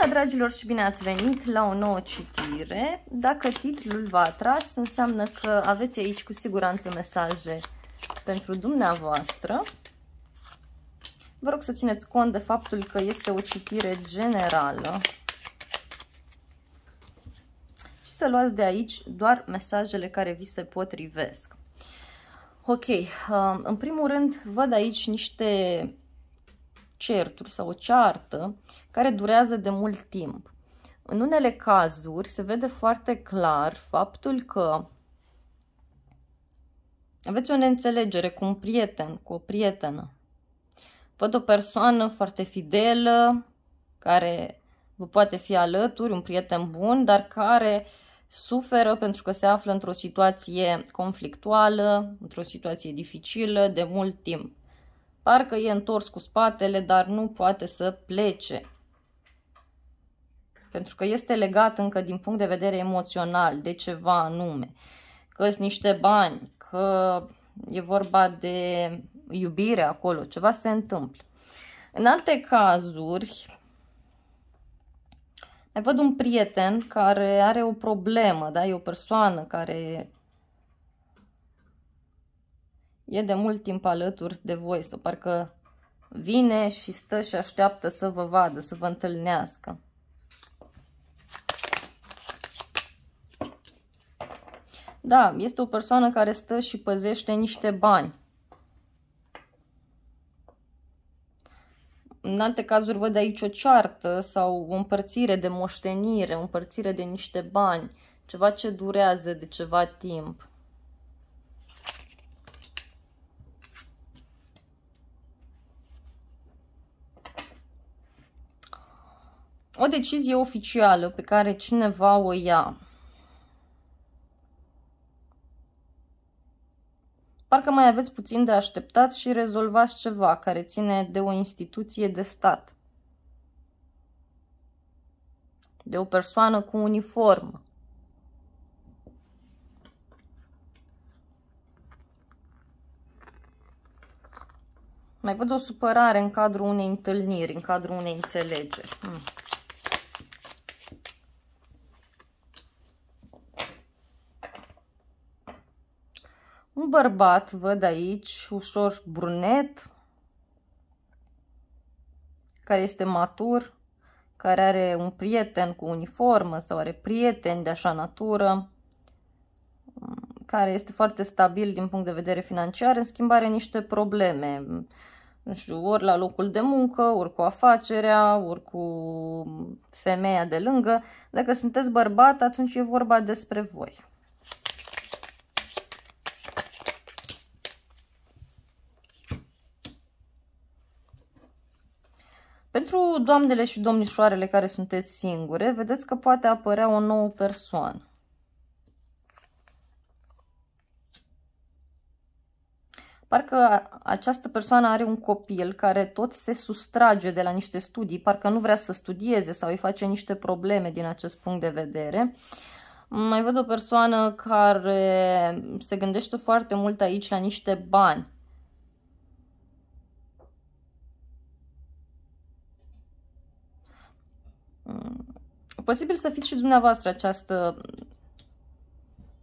Bună, dragilor, și bine ați venit la o nouă citire. Dacă titlul v-a atras, înseamnă că aveți aici cu siguranță mesaje pentru dumneavoastră. Vă rog să țineți cont de faptul că este o citire generală și să luați de aici doar mesajele care vi se potrivesc. Ok, uh, în primul rând văd aici niște certuri sau o ceartă care durează de mult timp. În unele cazuri se vede foarte clar faptul că aveți o neînțelegere cu un prieten, cu o prietenă. Văd o persoană foarte fidelă, care vă poate fi alături, un prieten bun, dar care suferă pentru că se află într-o situație conflictuală, într-o situație dificilă de mult timp. Parcă e întors cu spatele, dar nu poate să plece. Pentru că este legat încă din punct de vedere emoțional de ceva anume. Că sunt niște bani, că e vorba de iubire acolo, ceva se întâmplă. În alte cazuri, mai văd un prieten care are o problemă, da? e o persoană care e de mult timp alături de voi sau parcă vine și stă și așteaptă să vă vadă, să vă întâlnească. Da, este o persoană care stă și păzește niște bani. În alte cazuri văd aici o ceartă sau o împărțire de moștenire, o împărțire de niște bani, ceva ce durează de ceva timp. O decizie oficială pe care cineva o ia. Parcă mai aveți puțin de așteptat și rezolvați ceva care ține de o instituție de stat. De o persoană cu uniformă. Mai văd o supărare în cadrul unei întâlniri, în cadrul unei înțelegeri. Hmm. bărbat, văd aici, ușor brunet, care este matur, care are un prieten cu uniformă sau are prieteni de așa natură, care este foarte stabil din punct de vedere financiar, în schimb are niște probleme, nu știu, ori la locul de muncă, ori cu afacerea, ori cu femeia de lângă. Dacă sunteți bărbat, atunci e vorba despre voi. Pentru doamnele și domnișoarele care sunteți singure, vedeți că poate apărea o nouă persoană. Parcă această persoană are un copil care tot se sustrage de la niște studii, parcă nu vrea să studieze sau îi face niște probleme din acest punct de vedere. Mai văd o persoană care se gândește foarte mult aici la niște bani Posibil să fiți și dumneavoastră această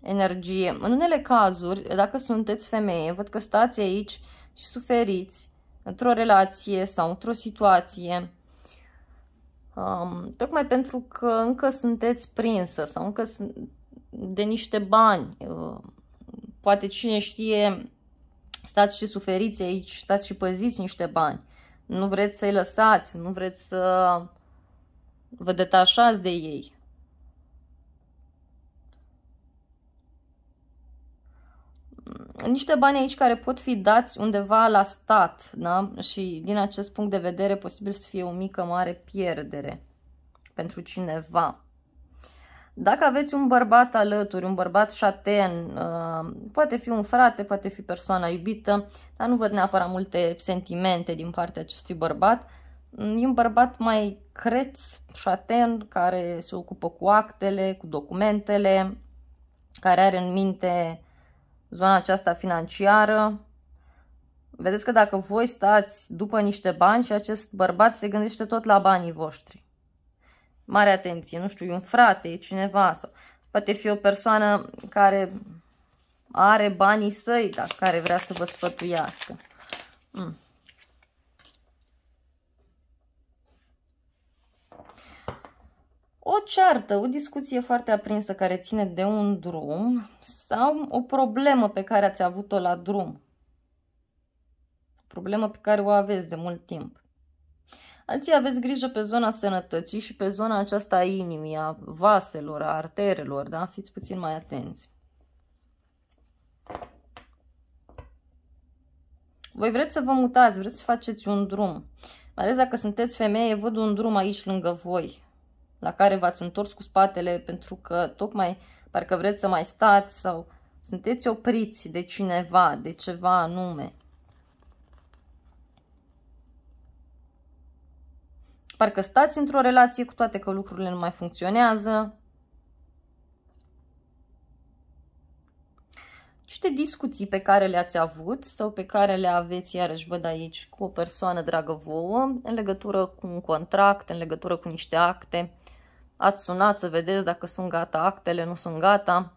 energie. În unele cazuri, dacă sunteți femeie, văd că stați aici și suferiți într-o relație sau într-o situație, um, tocmai pentru că încă sunteți prinsă sau încă sunt de niște bani. Uh, poate cine știe, stați și suferiți aici, stați și păziți niște bani. Nu vreți să-i lăsați, nu vreți să... Uh, Vă detașați de ei. Mm, niște bani aici care pot fi dați undeva la stat, da? Și din acest punct de vedere posibil să fie o mică, mare pierdere pentru cineva. Dacă aveți un bărbat alături, un bărbat șaten, uh, poate fi un frate, poate fi persoana iubită, dar nu văd neapărat multe sentimente din partea acestui bărbat, E un bărbat mai creț, șaten, care se ocupă cu actele, cu documentele, care are în minte zona aceasta financiară. Vedeți că dacă voi stați după niște bani și acest bărbat se gândește tot la banii voștri. Mare atenție, nu știu, e un frate, e cineva sau poate fi o persoană care are banii săi, dar care vrea să vă sfătuiască. Mm. o ceartă, o discuție foarte aprinsă care ține de un drum sau o problemă pe care ați avut-o la drum. O problemă pe care o aveți de mult timp. Alții aveți grijă pe zona sănătății și pe zona aceasta a inimii, a vaselor, a arterelor, da? Fiți puțin mai atenți. Voi vreți să vă mutați, vreți să faceți un drum. Mai ales dacă sunteți femeie, văd un drum aici lângă voi la care v-ați întors cu spatele pentru că tocmai parcă vreți să mai stați sau sunteți opriți de cineva, de ceva anume. Parcă stați într-o relație cu toate că lucrurile nu mai funcționează. Niște discuții pe care le-ați avut sau pe care le aveți, iarăși văd aici, cu o persoană dragă vouă, în legătură cu un contract, în legătură cu niște acte, ați sunat să vedeți dacă sunt gata actele, nu sunt gata.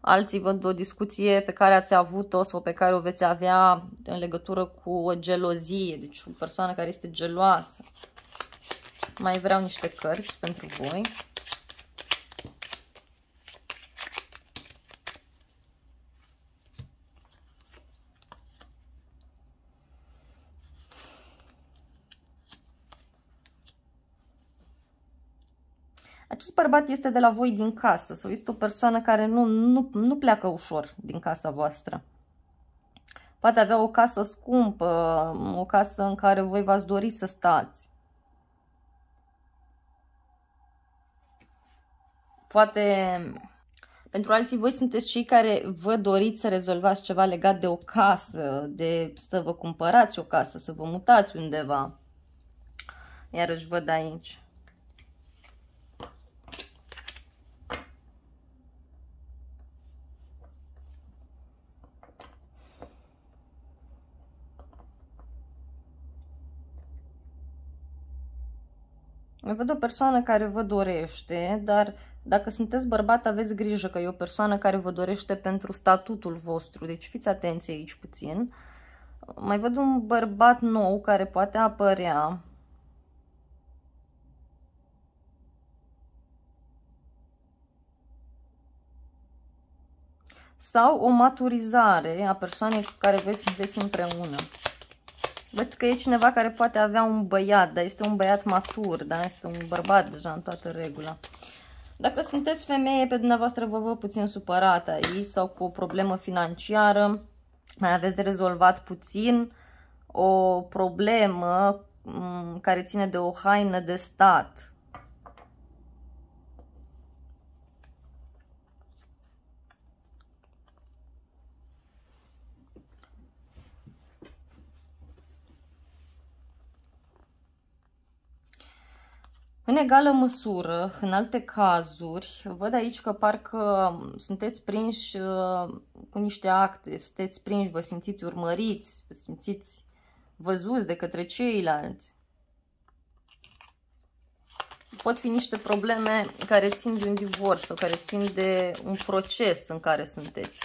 Alții văd o discuție pe care ați avut-o sau pe care o veți avea în legătură cu o gelozie, deci o persoană care este geloasă. Mai vreau niște cărți pentru voi. bărbat este de la voi din casă sau este o persoană care nu, nu, nu pleacă ușor din casa voastră. Poate avea o casă scumpă, o casă în care voi v-ați dori să stați. Poate pentru alții voi sunteți cei care vă doriți să rezolvați ceva legat de o casă, de să vă cumpărați o casă, să vă mutați undeva. Iarăși văd aici. Mai văd o persoană care vă dorește, dar dacă sunteți bărbat, aveți grijă că e o persoană care vă dorește pentru statutul vostru, deci fiți atenți aici puțin. Mai văd un bărbat nou care poate apărea. Sau o maturizare a persoanei cu care voi sunteți împreună. Văd că e cineva care poate avea un băiat, dar este un băiat matur, da? este un bărbat deja în toată regula. Dacă sunteți femeie, pe dumneavoastră vă văd puțin supărată aici sau cu o problemă financiară, mai aveți de rezolvat puțin o problemă care ține de o haină de stat, În egală măsură, în alte cazuri, văd aici că parcă sunteți prinși uh, cu niște acte, sunteți prinși, vă simțiți urmăriți, vă simțiți văzuți de către ceilalți. Pot fi niște probleme care țin de un divorț sau care țin de un proces în care sunteți,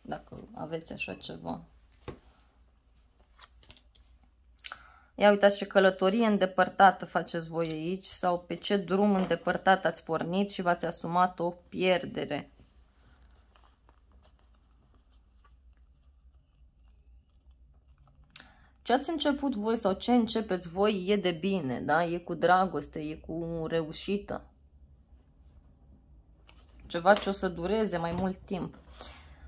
dacă aveți așa ceva. Ia uitați ce călătorie îndepărtată faceți voi aici sau pe ce drum îndepărtat ați pornit și v-ați asumat o pierdere. Ce ați început voi sau ce începeți voi e de bine, da? E cu dragoste, e cu reușită. Ceva ce o să dureze mai mult timp.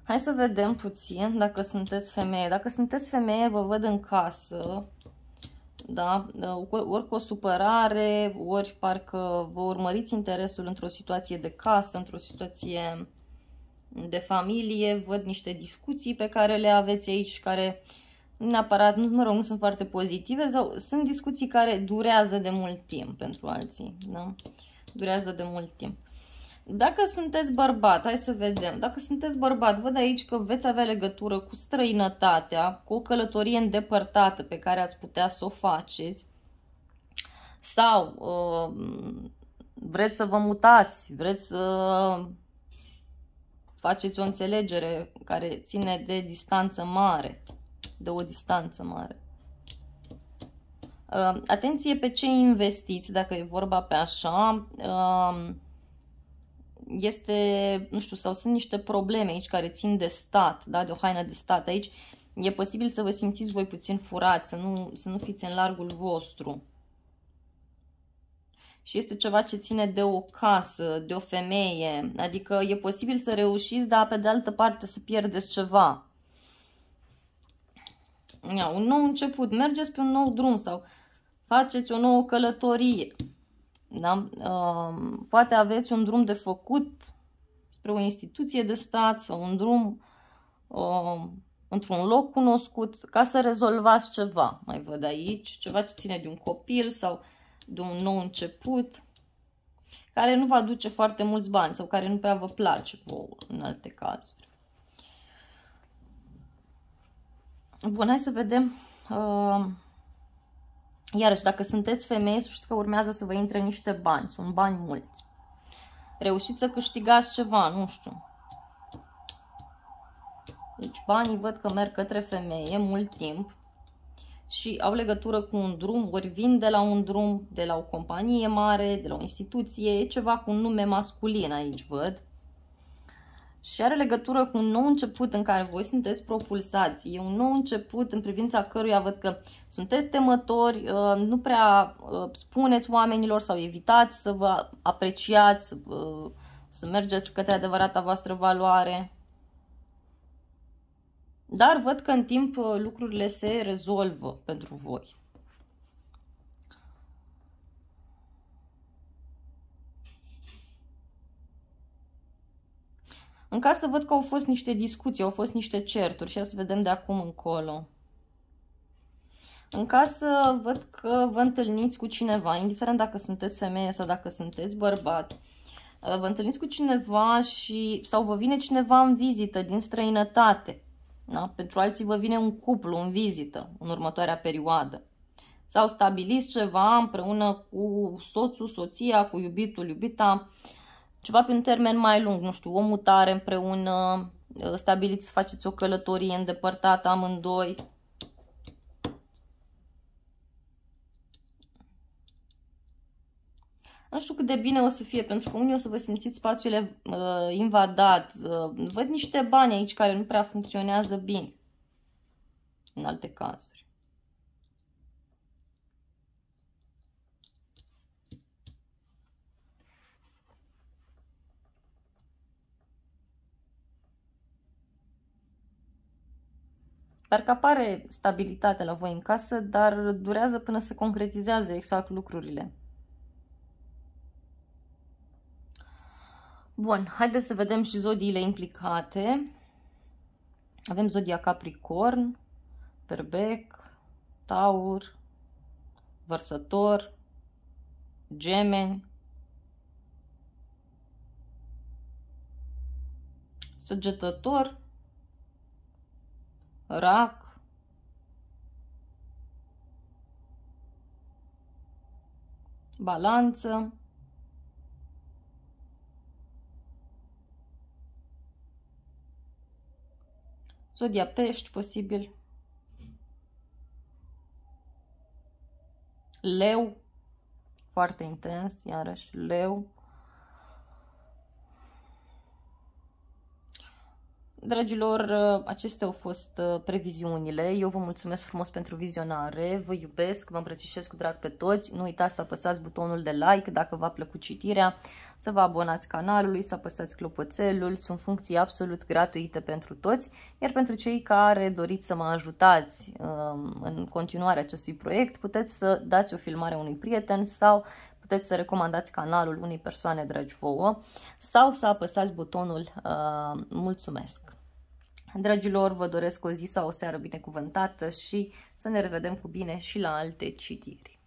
Hai să vedem puțin dacă sunteți femeie. Dacă sunteți femeie, vă văd în casă, da? da ori cu o supărare, ori parcă vă urmăriți interesul într-o situație de casă, într-o situație de familie, văd niște discuții pe care le aveți aici, care neapărat, nu, mă rog, nu sunt foarte pozitive, sau sunt discuții care durează de mult timp pentru alții, da? durează de mult timp. Dacă sunteți bărbat, hai să vedem, dacă sunteți bărbat, văd aici că veți avea legătură cu străinătatea, cu o călătorie îndepărtată pe care ați putea să o faceți sau uh, vreți să vă mutați, vreți să faceți o înțelegere care ține de distanță mare, de o distanță mare. Uh, atenție pe ce investiți, dacă e vorba pe așa, uh, este, nu știu, sau sunt niște probleme aici care țin de stat, da, de o haină de stat. Aici e posibil să vă simțiți voi puțin furați, să nu, să nu fiți în largul vostru. Și este ceva ce ține de o casă, de o femeie, adică e posibil să reușiți, dar pe de altă parte să pierdeți ceva. Ia, un nou început, mergeți pe un nou drum sau faceți o nouă călătorie. Da? Poate aveți un drum de făcut spre o instituție de stat sau un drum um, într-un loc cunoscut ca să rezolvați ceva. Mai văd aici ceva ce ține de un copil sau de un nou început care nu va duce foarte mulți bani sau care nu prea vă place în alte cazuri. Bun, hai să vedem uh, Iarăși, dacă sunteți femeie, știți că urmează să vă intre niște bani. Sunt bani mulți. Reușiți să câștigați ceva, nu știu. Deci banii văd că merg către femeie mult timp și au legătură cu un drum, ori vin de la un drum, de la o companie mare, de la o instituție, ceva cu un nume masculin aici văd și are legătură cu un nou început în care voi sunteți propulsați. E un nou început în privința căruia văd că sunteți temători, uh, nu prea uh, spuneți oamenilor sau evitați să vă apreciați, uh, să, mergeți către adevărata voastră valoare. Dar văd că în timp lucrurile se rezolvă pentru voi. În casă văd că au fost niște discuții, au fost niște certuri și să vedem de acum încolo. În casă văd că vă întâlniți cu cineva, indiferent dacă sunteți femeie sau dacă sunteți bărbat. Uh, vă întâlniți cu cineva și sau vă vine cineva în vizită din străinătate. Da? Pentru alții vă vine un cuplu în vizită în următoarea perioadă. Sau stabiliți ceva împreună cu soțul, soția, cu iubitul, iubita. Uh, ceva pe un termen mai lung, nu știu, o mutare împreună, ă, stabiliți să faceți o călătorie îndepărtată amândoi. Nu știu cât de bine o să fie, pentru că unii o să vă simțiți spațiul uh, ă, invadat. Uh, văd niște bani aici care nu prea funcționează bine în alte cazuri. Sper că apare stabilitate la voi în casă, dar durează până se concretizează exact lucrurile. Bun, haideți să vedem și zodiile implicate. Avem zodia Capricorn, Perbec, Taur, Vărsător, Gemeni, Săgetător, Rak, Balanță. Zodia pești, posibil. Leu. Foarte intens, iarăși. Leu. Dragilor, uh, acestea au fost uh, previziunile. Eu vă mulțumesc frumos pentru vizionare, vă iubesc, vă îmbrățișez cu drag pe toți. Nu uitați să apăsați butonul de like dacă v-a plăcut citirea, să vă abonați canalului, să apăsați clopoțelul. Sunt funcții absolut gratuite pentru toți, iar pentru cei care doriți să mă ajutați um, în continuarea acestui proiect, puteți să dați o filmare unui prieten sau puteți să recomandați canalul unei persoane dragi vouă sau să apăsați butonul uh, mulțumesc. Dragilor, vă doresc o zi sau o seară binecuvântată și să ne revedem cu bine și la alte citiri.